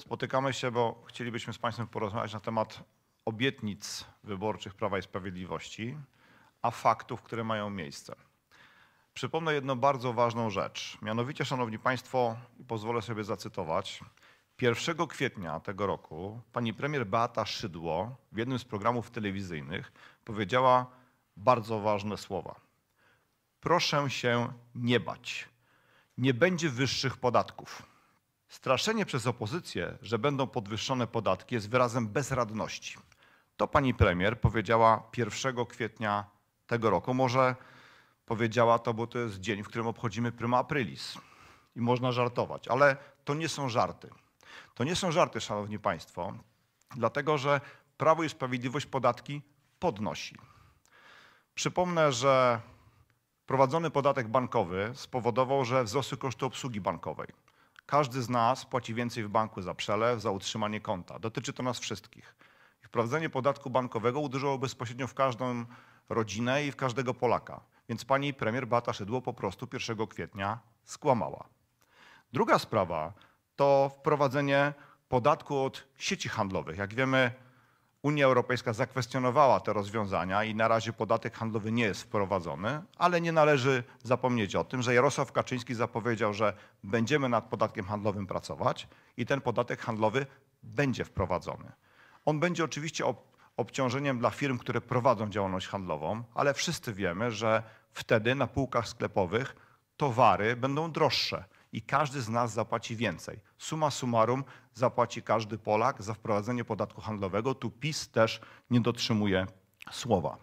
Spotykamy się, bo chcielibyśmy z Państwem porozmawiać na temat obietnic wyborczych Prawa i Sprawiedliwości, a faktów, które mają miejsce. Przypomnę jedną bardzo ważną rzecz. Mianowicie, Szanowni Państwo, pozwolę sobie zacytować. 1 kwietnia tego roku pani premier Beata Szydło w jednym z programów telewizyjnych powiedziała bardzo ważne słowa. Proszę się nie bać. Nie będzie wyższych podatków. Straszenie przez opozycję, że będą podwyższone podatki, jest wyrazem bezradności. To pani premier powiedziała 1 kwietnia tego roku. Może powiedziała to, bo to jest dzień, w którym obchodzimy prima aprilis i można żartować, ale to nie są żarty. To nie są żarty, szanowni państwo, dlatego że Prawo i Sprawiedliwość podatki podnosi. Przypomnę, że prowadzony podatek bankowy spowodował, że wzrosły koszty obsługi bankowej. Każdy z nas płaci więcej w banku za przelew, za utrzymanie konta. Dotyczy to nas wszystkich. Wprowadzenie podatku bankowego uderzyło bezpośrednio w każdą rodzinę i w każdego Polaka. Więc pani premier Bata Szydło po prostu 1 kwietnia skłamała. Druga sprawa to wprowadzenie podatku od sieci handlowych. Jak wiemy, Unia Europejska zakwestionowała te rozwiązania i na razie podatek handlowy nie jest wprowadzony, ale nie należy zapomnieć o tym, że Jarosław Kaczyński zapowiedział, że będziemy nad podatkiem handlowym pracować i ten podatek handlowy będzie wprowadzony. On będzie oczywiście obciążeniem dla firm, które prowadzą działalność handlową, ale wszyscy wiemy, że wtedy na półkach sklepowych towary będą droższe i każdy z nas zapłaci więcej. Suma summarum zapłaci każdy Polak za wprowadzenie podatku handlowego. Tu PiS też nie dotrzymuje słowa.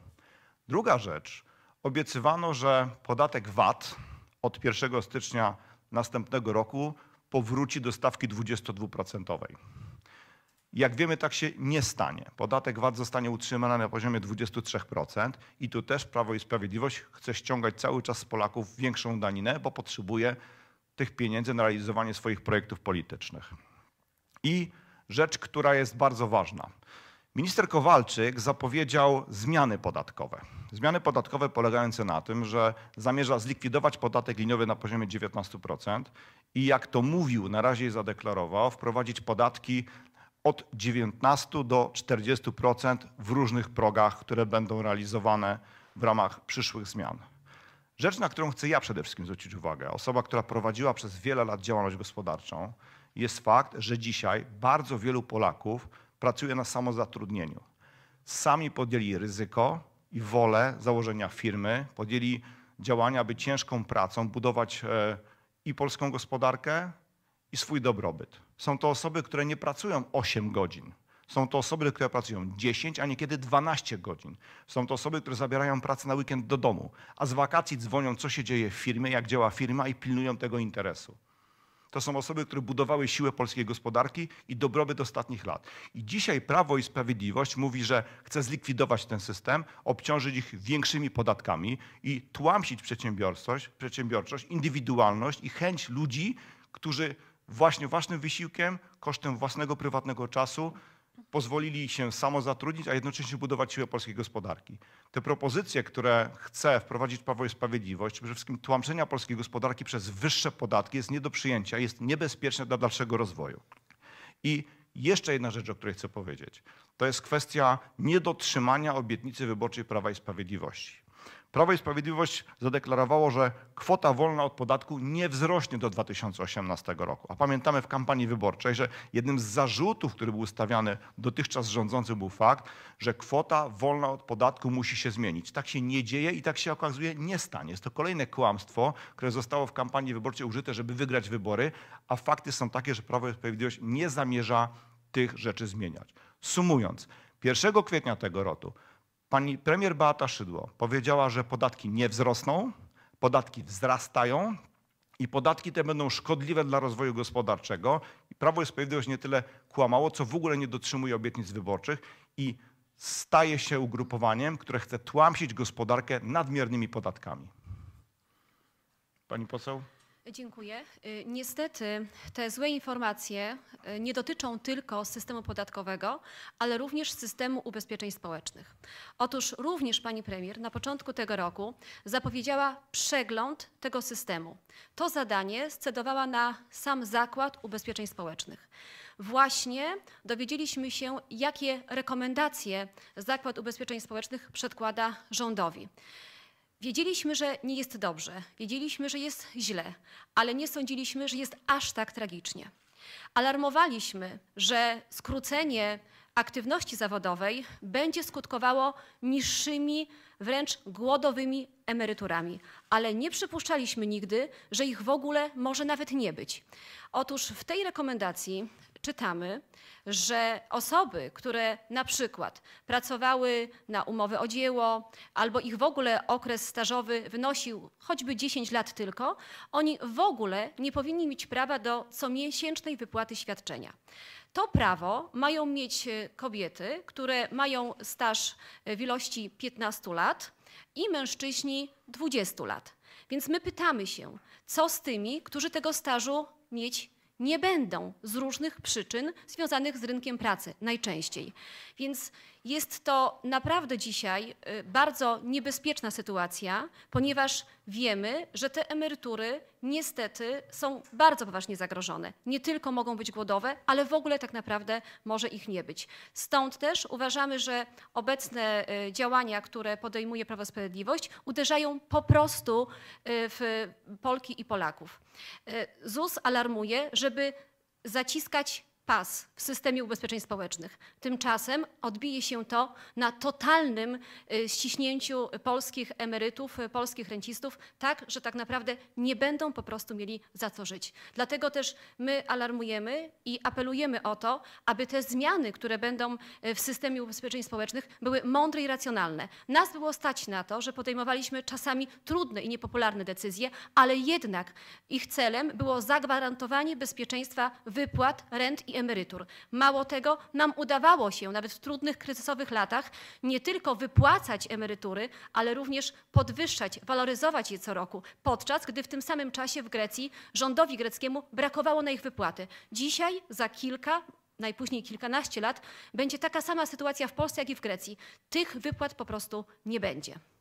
Druga rzecz. Obiecywano, że podatek VAT od 1 stycznia następnego roku powróci do stawki 22%. Jak wiemy, tak się nie stanie. Podatek VAT zostanie utrzymany na poziomie 23% i tu też Prawo i Sprawiedliwość chce ściągać cały czas z Polaków większą daninę, bo potrzebuje tych pieniędzy na realizowanie swoich projektów politycznych. I rzecz, która jest bardzo ważna. Minister Kowalczyk zapowiedział zmiany podatkowe. Zmiany podatkowe polegające na tym, że zamierza zlikwidować podatek liniowy na poziomie 19% i jak to mówił, na razie zadeklarował, wprowadzić podatki od 19 do 40% w różnych progach, które będą realizowane w ramach przyszłych zmian. Rzecz, na którą chcę ja przede wszystkim zwrócić uwagę, osoba, która prowadziła przez wiele lat działalność gospodarczą, jest fakt, że dzisiaj bardzo wielu Polaków pracuje na samozatrudnieniu. Sami podjęli ryzyko i wolę założenia firmy, podjęli działania, by ciężką pracą budować e, i polską gospodarkę, i swój dobrobyt. Są to osoby, które nie pracują 8 godzin, są to osoby, które pracują 10, a niekiedy 12 godzin. Są to osoby, które zabierają pracę na weekend do domu, a z wakacji dzwonią, co się dzieje w firmie, jak działa firma i pilnują tego interesu. To są osoby, które budowały siłę polskiej gospodarki i dobrobyt ostatnich lat. I dzisiaj Prawo i Sprawiedliwość mówi, że chce zlikwidować ten system, obciążyć ich większymi podatkami i tłamsić przedsiębiorczość, przedsiębiorczość indywidualność i chęć ludzi, którzy właśnie własnym wysiłkiem, kosztem własnego prywatnego czasu pozwolili się samozatrudnić, a jednocześnie budować siłę polskiej gospodarki. Te propozycje, które chce wprowadzić Prawo i Sprawiedliwość, przede wszystkim tłamszenia polskiej gospodarki przez wyższe podatki, jest nie do przyjęcia, jest niebezpieczne dla dalszego rozwoju. I jeszcze jedna rzecz, o której chcę powiedzieć, to jest kwestia niedotrzymania obietnicy wyborczej Prawa i Sprawiedliwości. Prawo i Sprawiedliwość zadeklarowało, że kwota wolna od podatku nie wzrośnie do 2018 roku. A pamiętamy w kampanii wyborczej, że jednym z zarzutów, który był stawiany dotychczas rządzącym był fakt, że kwota wolna od podatku musi się zmienić. Tak się nie dzieje i tak się okazuje nie stanie. Jest to kolejne kłamstwo, które zostało w kampanii wyborczej użyte, żeby wygrać wybory, a fakty są takie, że Prawo i Sprawiedliwość nie zamierza tych rzeczy zmieniać. Sumując, 1 kwietnia tego roku Pani premier Beata Szydło powiedziała, że podatki nie wzrosną, podatki wzrastają i podatki te będą szkodliwe dla rozwoju gospodarczego. I Prawo i Sprawiedliwość nie tyle kłamało, co w ogóle nie dotrzymuje obietnic wyborczych i staje się ugrupowaniem, które chce tłamsić gospodarkę nadmiernymi podatkami. Pani poseł? Dziękuję. Y, niestety te złe informacje y, nie dotyczą tylko systemu podatkowego, ale również systemu ubezpieczeń społecznych. Otóż również pani premier na początku tego roku zapowiedziała przegląd tego systemu. To zadanie scedowała na sam Zakład Ubezpieczeń Społecznych. Właśnie dowiedzieliśmy się, jakie rekomendacje Zakład Ubezpieczeń Społecznych przedkłada rządowi. Wiedzieliśmy, że nie jest dobrze, wiedzieliśmy, że jest źle, ale nie sądziliśmy, że jest aż tak tragicznie. Alarmowaliśmy, że skrócenie aktywności zawodowej będzie skutkowało niższymi, wręcz głodowymi emeryturami, ale nie przypuszczaliśmy nigdy, że ich w ogóle może nawet nie być. Otóż w tej rekomendacji czytamy, że osoby, które na przykład pracowały na umowę o dzieło, albo ich w ogóle okres stażowy wynosił choćby 10 lat tylko, oni w ogóle nie powinni mieć prawa do comiesięcznej wypłaty świadczenia. To prawo mają mieć e, kobiety, które mają staż e, w ilości 15 lat i mężczyźni 20 lat. Więc my pytamy się, co z tymi, którzy tego stażu mieć nie będą z różnych przyczyn związanych z rynkiem pracy najczęściej. Więc jest to naprawdę dzisiaj y, bardzo niebezpieczna sytuacja, ponieważ wiemy, że te emerytury niestety są bardzo poważnie zagrożone. Nie tylko mogą być głodowe, ale w ogóle tak naprawdę może ich nie być. Stąd też uważamy, że obecne y, działania, które podejmuje Prawo Sprawiedliwość, uderzają po prostu y, w Polki i Polaków. E, ZUS alarmuje, żeby zaciskać pas w systemie ubezpieczeń społecznych. Tymczasem odbije się to na totalnym y, ściśnięciu polskich emerytów, y, polskich rencistów, tak, że tak naprawdę nie będą po prostu mieli za co żyć. Dlatego też my alarmujemy i apelujemy o to, aby te zmiany, które będą y, w systemie ubezpieczeń społecznych, były mądre i racjonalne. Nas było stać na to, że podejmowaliśmy czasami trudne i niepopularne decyzje, ale jednak ich celem było zagwarantowanie bezpieczeństwa wypłat, rent i emerytur. Mało tego, nam udawało się nawet w trudnych, kryzysowych latach nie tylko wypłacać emerytury, ale również podwyższać, waloryzować je co roku, podczas gdy w tym samym czasie w Grecji rządowi greckiemu brakowało na ich wypłaty. Dzisiaj za kilka najpóźniej kilkanaście lat, będzie taka sama sytuacja w Polsce, jak i w Grecji. Tych wypłat po prostu nie będzie.